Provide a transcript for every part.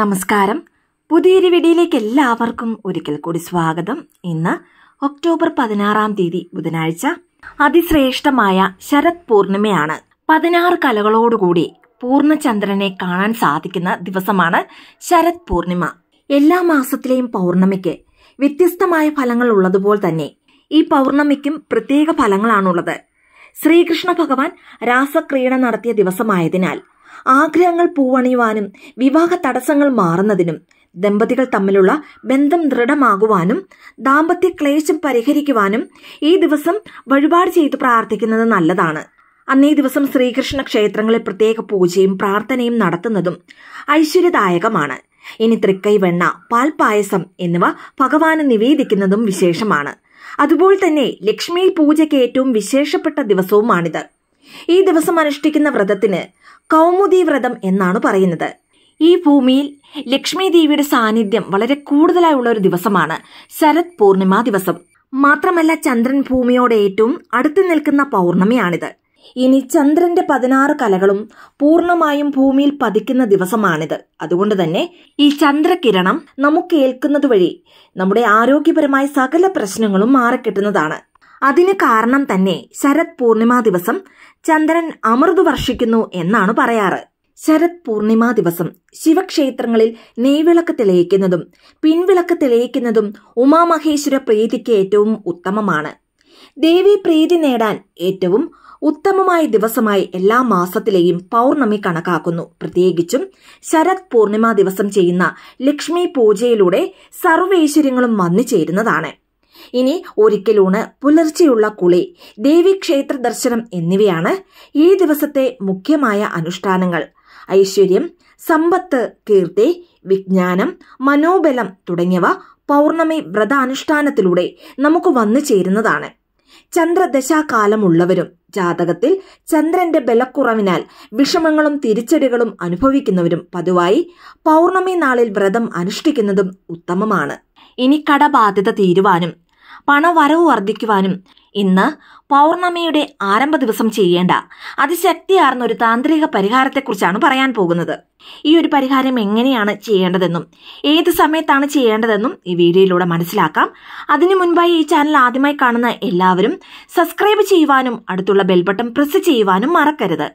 നമസ്കാരം പുതിയൊരു വിടിയിലേക്ക് എല്ലാവർക്കും ഒരിക്കൽ കൂടി സ്വാഗതം ഇന്ന് ഒക്ടോബർ പതിനാറാം തീയതി ബുധനാഴ്ച അതിശ്രേഷ്ഠമായ ശരത് പൂർണിമയാണ് പതിനാറ് കലകളോടുകൂടി പൂർണ്ണചന്ദ്രനെ കാണാൻ സാധിക്കുന്ന ദിവസമാണ് ശരത് പൂർണിമ എല്ലാ മാസത്തിലെയും പൗർണമിക്ക് വ്യത്യസ്തമായ ഫലങ്ങൾ ഉള്ളതുപോലെ തന്നെ ഈ പൗർണമിക്കും പ്രത്യേക ഫലങ്ങളാണുള്ളത് ശ്രീകൃഷ്ണ ഭഗവാൻ രാസക്രീഡ നടത്തിയ ദിവസമായതിനാൽ ആഗ്രഹങ്ങൾ പൂവണിയുവാനും വിവാഹ തടസ്സങ്ങൾ മാറുന്നതിനും ദമ്പതികൾ തമ്മിലുള്ള ബന്ധം ദൃഢമാകുവാനും ദാമ്പത്യ ക്ലേശം പരിഹരിക്കുവാനും ഈ ദിവസം വഴിപാട് ചെയ്ത് പ്രാർത്ഥിക്കുന്നത് നല്ലതാണ് അന്നേ ദിവസം ശ്രീകൃഷ്ണ ക്ഷേത്രങ്ങളിൽ പ്രത്യേക പൂജയും പ്രാർത്ഥനയും നടത്തുന്നതും ഐശ്വര്യദായകമാണ് ഇനി തൃക്കൈവെണ്ണ പാൽപായസം എന്നിവ ഭഗവാന് നിവേദിക്കുന്നതും വിശേഷമാണ് അതുപോലെ തന്നെ ലക്ഷ്മി പൂജയ്ക്ക് ഏറ്റവും വിശേഷപ്പെട്ട ദിവസവുമാണിത് ഈ ദിവസം അനുഷ്ഠിക്കുന്ന വ്രതത്തിന് കൗമുദി വ്രതം എന്നാണ് പറയുന്നത് ഈ ഭൂമിയിൽ ലക്ഷ്മി ദേവിയുടെ സാന്നിധ്യം വളരെ കൂടുതലായുള്ള ഒരു ദിവസമാണ് ശരത് പൂർണിമ ദിവസം മാത്രമല്ല ചന്ദ്രൻ ഭൂമിയോട് ഏറ്റവും അടുത്ത് നിൽക്കുന്ന പൗർണമിയാണിത് ഇനി ചന്ദ്രന്റെ പതിനാറ് കലകളും പൂർണ്ണമായും ഭൂമിയിൽ പതിക്കുന്ന ദിവസമാണിത് അതുകൊണ്ട് തന്നെ ഈ ചന്ദ്രകിരണം നമുക്ക് ഏൽക്കുന്നത് വഴി നമ്മുടെ ആരോഗ്യപരമായ സകല പ്രശ്നങ്ങളും മാറിക്കിട്ടുന്നതാണ് അതിന് കാരണം തന്നെ ശരത് പൂർണിമ ദിവസം ചന്ദ്രൻ അമൃത് വർഷിക്കുന്നു എന്നാണ് പറയാറ് ശരത് പൂർണിമ ദിവസം ശിവക്ഷേത്രങ്ങളിൽ നെയ്വിളക്ക് തെളിയിക്കുന്നതും പിൻവിളക്ക് തെളിയിക്കുന്നതും ഉമാമഹേശ്വര പ്രീതിക്ക് ഏറ്റവും ഉത്തമമാണ് ദേവി പ്രീതി നേടാൻ ഏറ്റവും ഉത്തമമായ ദിവസമായി എല്ലാ മാസത്തിലെയും പൗർണമി കണക്കാക്കുന്നു പ്രത്യേകിച്ചും ശരത് പൂർണിമ ദിവസം ചെയ്യുന്ന ലക്ഷ്മി പൂജയിലൂടെ സർവൈശ്വര്യങ്ങളും വന്നു ചേരുന്നതാണ് ഇനി ഒരിക്കലൂണ് പുലർച്ചെയുള്ള കുളി ദേവീക്ഷേത്ര ദർശനം എന്നിവയാണ് ഈ ദിവസത്തെ മുഖ്യമായ അനുഷ്ഠാനങ്ങൾ ഐശ്വര്യം സമ്പത്ത് കീർത്തി വിജ്ഞാനം മനോബലം തുടങ്ങിയവ പൗർണമി വ്രതാനുഷ്ഠാനത്തിലൂടെ നമുക്ക് വന്നു ചേരുന്നതാണ് ചന്ദ്രദശാകാലമുള്ളവരും ജാതകത്തിൽ ചന്ദ്രന്റെ ബലക്കുറവിനാൽ വിഷമങ്ങളും തിരിച്ചടികളും അനുഭവിക്കുന്നവരും പതിവായി പൗർണമി നാളിൽ വ്രതം അനുഷ്ഠിക്കുന്നതും ഉത്തമമാണ് ഇനി കടബാധ്യത തീരുവാനും പണവരവ് വർദ്ധിക്കുവാനും ഇന്ന് പൗർണമിയുടെ ആരംഭ ദിവസം ചെയ്യേണ്ട അതിശക്തിയാർന്ന ഒരു താന്ത്രിക പരിഹാരത്തെക്കുറിച്ചാണ് പറയാൻ പോകുന്നത് ഈ ഒരു പരിഹാരം എങ്ങനെയാണ് ചെയ്യേണ്ടതെന്നും ഏത് സമയത്താണ് ചെയ്യേണ്ടതെന്നും ഈ വീഡിയോയിലൂടെ മനസ്സിലാക്കാം അതിനു മുൻപായി ഈ ചാനൽ ആദ്യമായി കാണുന്ന എല്ലാവരും സബ്സ്ക്രൈബ് ചെയ്യുവാനും അടുത്തുള്ള ബെൽബട്ടൺ പ്രസ് ചെയ്യുവാനും മറക്കരുത്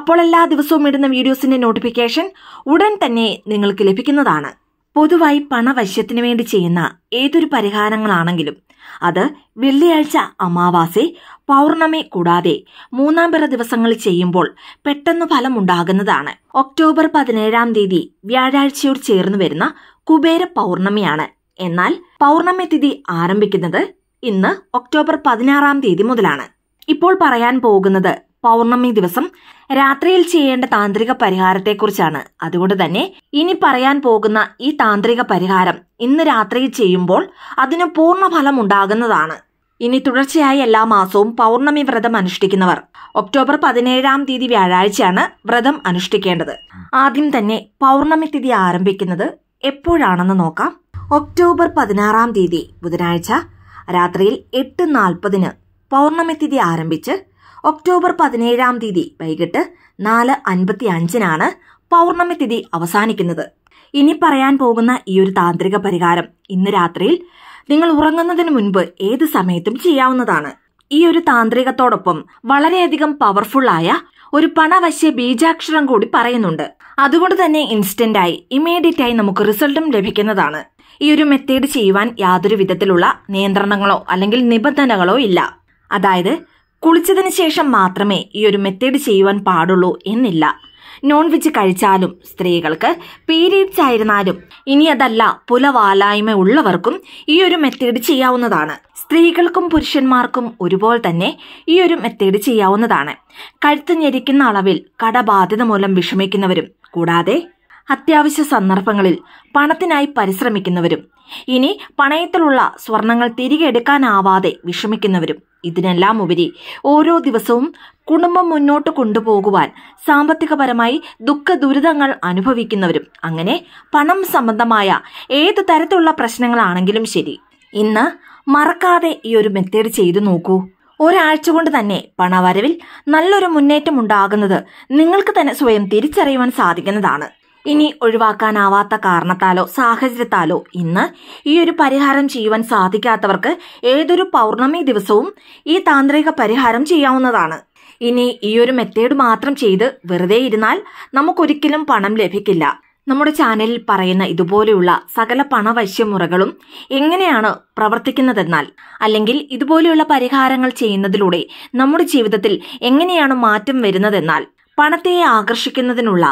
അപ്പോൾ എല്ലാ ദിവസവും ഇടുന്ന വീഡിയോസിന്റെ നോട്ടിഫിക്കേഷൻ ഉടൻ തന്നെ നിങ്ങൾക്ക് ലഭിക്കുന്നതാണ് പൊതുവായി പണവശ്യത്തിനു വേണ്ടി ചെയ്യുന്ന ഏതൊരു പരിഹാരങ്ങളാണെങ്കിലും അത് വെള്ളിയാഴ്ച അമാവാസി പൗർണമി കൂടാതെ മൂന്നാം പിറ ദിവസങ്ങളിൽ ചെയ്യുമ്പോൾ പെട്ടെന്ന് ഫലമുണ്ടാകുന്നതാണ് ഒക്ടോബർ പതിനേഴാം തീയതി വ്യാഴാഴ്ചയോട് ചേർന്ന് വരുന്ന കുബേര പൗർണമിയാണ് എന്നാൽ പൗർണമി തിഥി ആരംഭിക്കുന്നത് ഇന്ന് ഒക്ടോബർ പതിനാറാം തീയതി മുതലാണ് ഇപ്പോൾ പറയാൻ പോകുന്നത് പൗർണമി ദിവസം രാത്രിയിൽ ചെയ്യേണ്ട താന്ത്രിക പരിഹാരത്തെക്കുറിച്ചാണ് അതുകൊണ്ട് തന്നെ ഇനി പറയാൻ പോകുന്ന ഈ താന്ത്രിക പരിഹാരം ഇന്ന് രാത്രി ചെയ്യുമ്പോൾ അതിന് പൂർണ്ണ ഫലം ഉണ്ടാകുന്നതാണ് ഇനി തുടർച്ചയായി എല്ലാ മാസവും പൗർണമി വ്രതം അനുഷ്ഠിക്കുന്നവർ ഒക്ടോബർ പതിനേഴാം തീയതി വ്യാഴാഴ്ചയാണ് വ്രതം അനുഷ്ഠിക്കേണ്ടത് ആദ്യം തന്നെ പൗർണമി തിഥി ആരംഭിക്കുന്നത് എപ്പോഴാണെന്ന് നോക്കാം ഒക്ടോബർ പതിനാറാം തീയതി ബുധനാഴ്ച രാത്രിയിൽ എട്ട് നാൽപ്പതിന് പൗർണമി തിഥി ആരംഭിച്ച് ഒക്ടോബർ പതിനേഴാം തീയതി വൈകിട്ട് നാല് അൻപത്തി അഞ്ചിനാണ് പൗർണമി തിഥി അവസാനിക്കുന്നത് ഇനി പറയാൻ പോകുന്ന ഈ ഒരു താന്ത്രിക പരിഹാരം ഇന്ന് രാത്രിയിൽ നിങ്ങൾ ഉറങ്ങുന്നതിന് മുൻപ് ഏത് സമയത്തും ചെയ്യാവുന്നതാണ് ഈ ഒരു താന്ത്രികത്തോടൊപ്പം വളരെയധികം ആയ ഒരു പണവശ്യ ബീജാക്ഷരം കൂടി പറയുന്നുണ്ട് അതുകൊണ്ട് തന്നെ ഇൻസ്റ്റന്റായി ഇമ്മീഡിയറ്റ് ആയി നമുക്ക് റിസൾട്ടും ലഭിക്കുന്നതാണ് ഈ ഒരു മെത്തേഡ് ചെയ്യുവാൻ യാതൊരു വിധത്തിലുള്ള നിയന്ത്രണങ്ങളോ അല്ലെങ്കിൽ നിബന്ധനകളോ ഇല്ല അതായത് കുളിച്ചതിന് ശേഷം മാത്രമേ ഈ ഒരു മെത്തേഡ് ചെയ്യുവാൻ പാടുള്ളൂ എന്നില്ല നോൺ വെജ് കഴിച്ചാലും സ്ത്രീകൾക്ക് പീരീഡ്സ് ആയിരുന്നാലും ഇനി അതല്ല പുലവാലായ്മ ഉള്ളവർക്കും ഈ ഒരു മെത്തേഡ് ചെയ്യാവുന്നതാണ് സ്ത്രീകൾക്കും പുരുഷന്മാർക്കും ഒരുപോലെ തന്നെ ഈ ഒരു മെത്തേഡ് ചെയ്യാവുന്നതാണ് കഴുത്ത് ഞെരിക്കുന്ന അളവിൽ കടബാധിത മൂലം വിഷമിക്കുന്നവരും കൂടാതെ അത്യാവശ്യ സന്ദർഭങ്ങളിൽ പണത്തിനായി പരിശ്രമിക്കുന്നവരും ഇനി പണയത്തിലുള്ള സ്വർണങ്ങൾ തിരികെ എടുക്കാനാവാതെ വിഷമിക്കുന്നവരും ഇതിനെല്ലാം ഉപരി ഓരോ ദിവസവും കുടുംബം മുന്നോട്ട് കൊണ്ടുപോകുവാൻ സാമ്പത്തികപരമായി ദുഃഖ ദുരിതങ്ങൾ അനുഭവിക്കുന്നവരും അങ്ങനെ പണം സംബന്ധമായ ഏത് തരത്തിലുള്ള പ്രശ്നങ്ങളാണെങ്കിലും ശരി ഇന്ന് മറക്കാതെ ഈ ഒരു മെത്തേഡ് ചെയ്തു നോക്കൂ ഒരാഴ്ച കൊണ്ട് തന്നെ പണവരവിൽ നല്ലൊരു മുന്നേറ്റം ഉണ്ടാകുന്നത് നിങ്ങൾക്ക് തന്നെ സ്വയം തിരിച്ചറിയുവാൻ സാധിക്കുന്നതാണ് ഇനി ഒഴിവാക്കാനാവാത്ത കാരണത്താലോ സാഹചര്യത്താലോ ഇന്ന് ഈ ഒരു പരിഹാരം ചെയ്യുവാൻ സാധിക്കാത്തവർക്ക് ഏതൊരു പൗർണമി ദിവസവും ഈ താന്ത്രിക പരിഹാരം ചെയ്യാവുന്നതാണ് ഇനി ഈ ഒരു മെത്തേഡ് മാത്രം ചെയ്ത് വെറുതെ ഇരുന്നാൽ നമുക്കൊരിക്കലും പണം ലഭിക്കില്ല നമ്മുടെ ചാനലിൽ പറയുന്ന ഇതുപോലെയുള്ള സകല പണവശ്യമുറകളും എങ്ങനെയാണ് പ്രവർത്തിക്കുന്നതെന്നാൽ അല്ലെങ്കിൽ ഇതുപോലെയുള്ള പരിഹാരങ്ങൾ ചെയ്യുന്നതിലൂടെ നമ്മുടെ ജീവിതത്തിൽ എങ്ങനെയാണ് മാറ്റം വരുന്നതെന്നാൽ പണത്തെ ആകർഷിക്കുന്നതിനുള്ള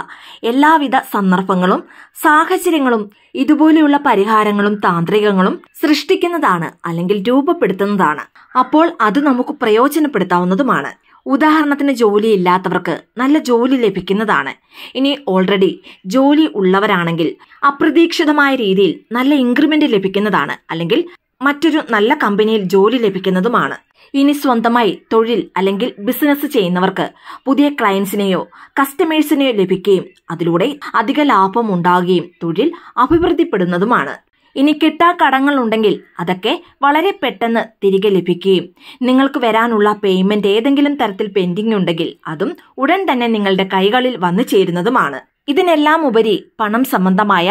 എല്ലാവിധ സന്ദർഭങ്ങളും സാഹചര്യങ്ങളും ഇതുപോലെയുള്ള പരിഹാരങ്ങളും താന്ത്രികങ്ങളും സൃഷ്ടിക്കുന്നതാണ് അല്ലെങ്കിൽ രൂപപ്പെടുത്തുന്നതാണ് അപ്പോൾ അത് നമുക്ക് പ്രയോജനപ്പെടുത്താവുന്നതുമാണ് ഉദാഹരണത്തിന് ജോലി ഇല്ലാത്തവർക്ക് നല്ല ജോലി ലഭിക്കുന്നതാണ് ഇനി ഓൾറെഡി ജോലി ഉള്ളവരാണെങ്കിൽ അപ്രതീക്ഷിതമായ രീതിയിൽ നല്ല ഇൻക്രിമെന്റ് ലഭിക്കുന്നതാണ് അല്ലെങ്കിൽ മറ്റൊരു നല്ല കമ്പനിയിൽ ജോലി ലഭിക്കുന്നതുമാണ് ഇനി സ്വന്തമായി തൊഴിൽ അല്ലെങ്കിൽ ബിസിനസ് ചെയ്യുന്നവർക്ക് പുതിയ ക്ലയൻസിനെയോ കസ്റ്റമേഴ്സിനെയോ ലഭിക്കുകയും അതിലൂടെ അധിക ലാഭം ഉണ്ടാകുകയും തൊഴിൽ അഭിവൃദ്ധിപ്പെടുന്നതുമാണ് ഇനി കിട്ടാ കടങ്ങൾ ഉണ്ടെങ്കിൽ അതൊക്കെ വളരെ പെട്ടെന്ന് തിരികെ ലഭിക്കുകയും നിങ്ങൾക്ക് വരാനുള്ള പേയ്മെന്റ് ഏതെങ്കിലും തരത്തിൽ പെൻഡിംഗ് ഉണ്ടെങ്കിൽ അതും ഉടൻ തന്നെ നിങ്ങളുടെ കൈകളിൽ വന്നു ചേരുന്നതുമാണ് ഇതിനെല്ലാം ഉപരി പണം സംബന്ധമായ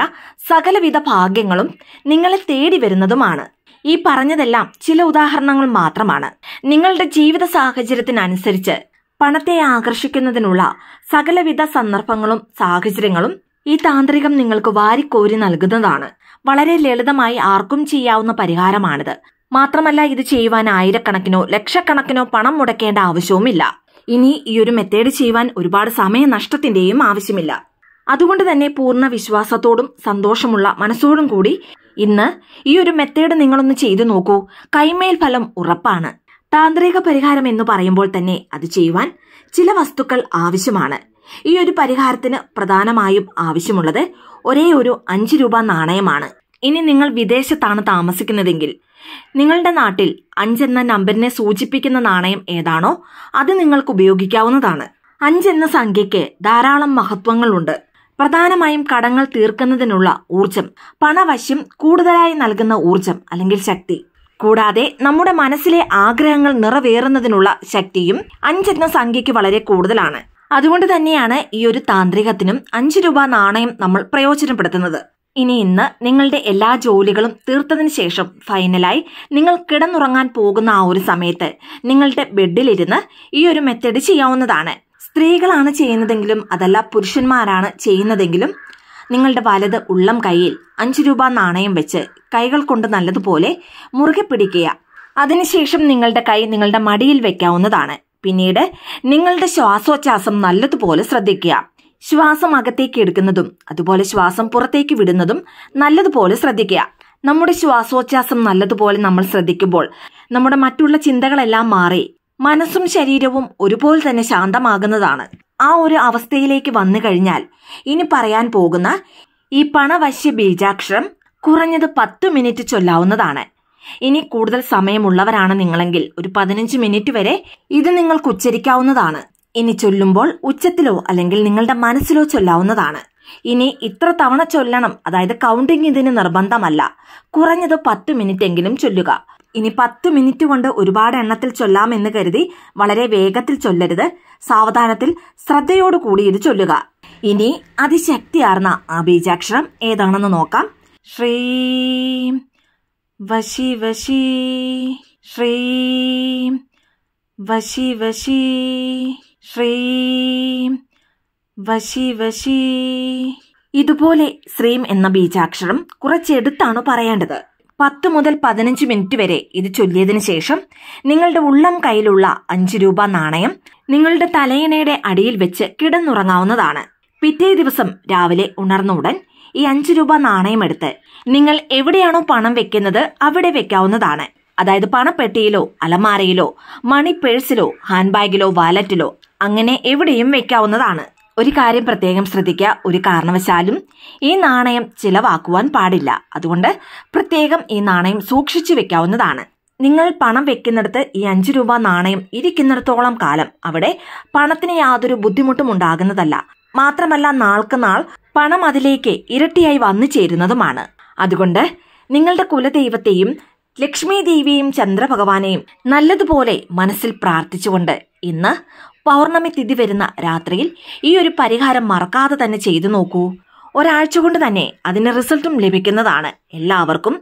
സകലവിധ ഭാഗ്യങ്ങളും നിങ്ങളെ തേടി വരുന്നതുമാണ് ഈ പറഞ്ഞതെല്ലാം ചില ഉദാഹരണങ്ങൾ മാത്രമാണ് നിങ്ങളുടെ ജീവിത സാഹചര്യത്തിനനുസരിച്ച് പണത്തെ ആകർഷിക്കുന്നതിനുള്ള സകലവിധ സന്ദർഭങ്ങളും സാഹചര്യങ്ങളും ഈ താന്ത്രികം നിങ്ങൾക്ക് വാരിക്കോരി നൽകുന്നതാണ് വളരെ ലളിതമായി ആർക്കും ചെയ്യാവുന്ന പരിഹാരമാണിത് മാത്രമല്ല ഇത് ചെയ്യുവാൻ ആയിരക്കണക്കിനോ ലക്ഷക്കണക്കിനോ പണം മുടക്കേണ്ട ആവശ്യവുമില്ല ഇനി ഈ ഒരു മെത്തേഡ് ചെയ്യുവാൻ ഒരുപാട് സമയ നഷ്ടത്തിന്റെയും ആവശ്യമില്ല അതുകൊണ്ട് തന്നെ പൂർണ്ണ വിശ്വാസത്തോടും സന്തോഷമുള്ള മനസ്സോടും കൂടി ഇന്ന് ഈ ഒരു മെത്തേഡ് നിങ്ങളൊന്ന് ചെയ്തു നോക്കൂ കൈമേൽ ഫലം ഉറപ്പാണ് താന്ത്രിക പരിഹാരം എന്ന് പറയുമ്പോൾ തന്നെ അത് ചെയ്യുവാൻ ചില വസ്തുക്കൾ ആവശ്യമാണ് ഈ ഒരു പരിഹാരത്തിന് പ്രധാനമായും ആവശ്യമുള്ളത് ഒരേ ഒരു അഞ്ച് രൂപ നാണയമാണ് ഇനി നിങ്ങൾ വിദേശത്താണ് താമസിക്കുന്നതെങ്കിൽ നിങ്ങളുടെ നാട്ടിൽ അഞ്ചെന്ന നമ്പറിനെ സൂചിപ്പിക്കുന്ന നാണയം ഏതാണോ അത് നിങ്ങൾക്ക് ഉപയോഗിക്കാവുന്നതാണ് അഞ്ചെന്ന സംഖ്യയ്ക്ക് ധാരാളം മഹത്വങ്ങളുണ്ട് പ്രധാനമായും കടങ്ങൾ തീർക്കുന്നതിനുള്ള ഊർജം പണവശ്യം കൂടുതലായി നൽകുന്ന ഊർജം അല്ലെങ്കിൽ ശക്തി കൂടാതെ നമ്മുടെ മനസ്സിലെ ആഗ്രഹങ്ങൾ നിറവേറുന്നതിനുള്ള ശക്തിയും അഞ്ചെന്ന സംഖ്യയ്ക്ക് വളരെ കൂടുതലാണ് അതുകൊണ്ട് തന്നെയാണ് ഈ ഒരു താന്ത്രികത്തിനും അഞ്ചു രൂപ നാണയം നമ്മൾ പ്രയോജനപ്പെടുത്തുന്നത് ഇനി ഇന്ന് നിങ്ങളുടെ എല്ലാ ജോലികളും തീർത്തതിന് ശേഷം ഫൈനലായി നിങ്ങൾ കിടന്നുറങ്ങാൻ പോകുന്ന ആ ഒരു സമയത്ത് നിങ്ങളുടെ ബെഡിലിരുന്ന് ഈ ഒരു മെത്തേഡ് ചെയ്യാവുന്നതാണ് സ്ത്രീകളാണ് ചെയ്യുന്നതെങ്കിലും അതല്ല പുരുഷന്മാരാണ് ചെയ്യുന്നതെങ്കിലും നിങ്ങളുടെ വലത് ഉള്ളം കയ്യിൽ അഞ്ച് രൂപ നാണയം വെച്ച് കൈകൾ കൊണ്ട് നല്ലതുപോലെ മുറുകെ പിടിക്കുക അതിനുശേഷം നിങ്ങളുടെ കൈ നിങ്ങളുടെ മടിയിൽ വെക്കാവുന്നതാണ് പിന്നീട് നിങ്ങളുടെ ശ്വാസോച്ഛാസം നല്ലതുപോലെ ശ്രദ്ധിക്കുക ശ്വാസം അകത്തേക്ക് എടുക്കുന്നതും അതുപോലെ ശ്വാസം പുറത്തേക്ക് വിടുന്നതും നല്ലതുപോലെ ശ്രദ്ധിക്കുക നമ്മുടെ ശ്വാസോച്ഛാസം നല്ലതുപോലെ നമ്മൾ ശ്രദ്ധിക്കുമ്പോൾ നമ്മുടെ മറ്റുള്ള ചിന്തകളെല്ലാം മാറി മനസ്സും ശരീരവും ഒരുപോലെ തന്നെ ശാന്തമാകുന്നതാണ് ആ ഒരു അവസ്ഥയിലേക്ക് വന്നു കഴിഞ്ഞാൽ ഇനി പറയാൻ പോകുന്ന ഈ പണവശ്യ ബീജാക്ഷരം കുറഞ്ഞത് പത്ത് മിനിറ്റ് ചൊല്ലാവുന്നതാണ് ഇനി കൂടുതൽ സമയമുള്ളവരാണ് നിങ്ങളെങ്കിൽ ഒരു പതിനഞ്ച് മിനിറ്റ് വരെ ഇത് നിങ്ങൾക്ക് ഉച്ചരിക്കാവുന്നതാണ് ഇനി ചൊല്ലുമ്പോൾ ഉച്ചത്തിലോ അല്ലെങ്കിൽ നിങ്ങളുടെ മനസ്സിലോ ചൊല്ലാവുന്നതാണ് ഇനി ഇത്ര തവണ ചൊല്ലണം അതായത് കൗണ്ടിങ് ഇതിന് നിർബന്ധമല്ല കുറഞ്ഞത് പത്ത് മിനിറ്റ് എങ്കിലും ചൊല്ലുക ഇനി പത്ത് മിനിറ്റ് കൊണ്ട് ഒരുപാട് എണ്ണത്തിൽ ചൊല്ലാമെന്ന് കരുതി വളരെ വേഗത്തിൽ ചൊല്ലരുത് സാവധാനത്തിൽ ശ്രദ്ധയോടു കൂടി ഇത് ചൊല്ലുക ഇനി അതിശക്തിയാർന്ന ആ ബീജാക്ഷരം ഏതാണെന്ന് നോക്കാം ശ്രീ വശി വശി ശ്രീ വശി വശി ശ്രീ വശി വശി ഇതുപോലെ ശ്രീം എന്ന ബീജാക്ഷരം കുറച്ചെടുത്താണ് പറയേണ്ടത് പത്ത് മുതൽ പതിനഞ്ച് മിനിറ്റ് വരെ ഇത് ചൊല്ലിയതിന് ശേഷം നിങ്ങളുടെ ഉള്ളം കയ്യിലുള്ള അഞ്ച് രൂപ നാണയം നിങ്ങളുടെ തലയിണയുടെ അടിയിൽ വെച്ച് കിടന്നുറങ്ങാവുന്നതാണ് പിറ്റേ ദിവസം രാവിലെ ഉണർന്ന ഉടൻ ഈ അഞ്ച് രൂപ നാണയമെടുത്ത് നിങ്ങൾ എവിടെയാണോ പണം വെക്കുന്നത് അവിടെ വെക്കാവുന്നതാണ് അതായത് പണപ്പെട്ടിയിലോ അലമാരയിലോ മണി പേഴ്സിലോ ഹാൻഡ് ബാഗിലോ വാലറ്റിലോ അങ്ങനെ എവിടെയും വെക്കാവുന്നതാണ് ഒരു കാര്യം പ്രത്യേകം ശ്രദ്ധിക്കുക ഒരു കാരണവശാലും ഈ നാണയം ചിലവാക്കുവാൻ പാടില്ല അതുകൊണ്ട് പ്രത്യേകം ഈ നാണയം സൂക്ഷിച്ചു വെക്കാവുന്നതാണ് നിങ്ങൾ പണം വെക്കുന്നിടത്ത് ഈ അഞ്ച് രൂപ നാണയം ഇരിക്കുന്നിടത്തോളം കാലം അവിടെ പണത്തിന് യാതൊരു ബുദ്ധിമുട്ടും ഉണ്ടാകുന്നതല്ല മാത്രമല്ല നാൾക്ക് നാൾ പണം അതിലേക്ക് ഇരട്ടിയായി വന്നു ചേരുന്നതുമാണ് അതുകൊണ്ട് നിങ്ങളുടെ കുലദൈവത്തെയും ലക്ഷ്മി ദേവിയെയും ചന്ദ്രഭഗവാനെയും നല്ലതുപോലെ മനസ്സിൽ പ്രാർത്ഥിച്ചുകൊണ്ട് ഇന്ന് പൗർണമി തിഥി വരുന്ന രാത്രിയിൽ ഈ ഒരു പരിഹാരം മറക്കാതെ തന്നെ ചെയ്തു നോക്കൂ ഒരാഴ്ച കൊണ്ട് തന്നെ അതിന് റിസൾട്ടും ലഭിക്കുന്നതാണ് എല്ലാവർക്കും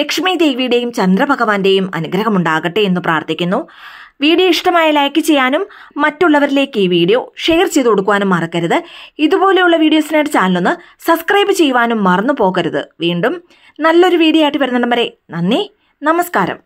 ലക്ഷ്മി ദേവിയുടെയും ചന്ദ്രഭഗവാന്റെയും അനുഗ്രഹമുണ്ടാകട്ടെ എന്ന് പ്രാർത്ഥിക്കുന്നു വീഡിയോ ഇഷ്ടമായ ലൈക്ക് ചെയ്യാനും മറ്റുള്ളവരിലേക്ക് ഈ വീഡിയോ ഷെയർ ചെയ്ത് കൊടുക്കുവാനും മറക്കരുത് ഇതുപോലെയുള്ള വീഡിയോസിനായിട്ട് ചാനലൊന്ന് സബ്സ്ക്രൈബ് ചെയ്യുവാനും മറന്നു പോകരുത് വീണ്ടും നല്ലൊരു വീഡിയോ ആയിട്ട് വരുന്നിടം വരെ നന്ദി നമസ്കാരം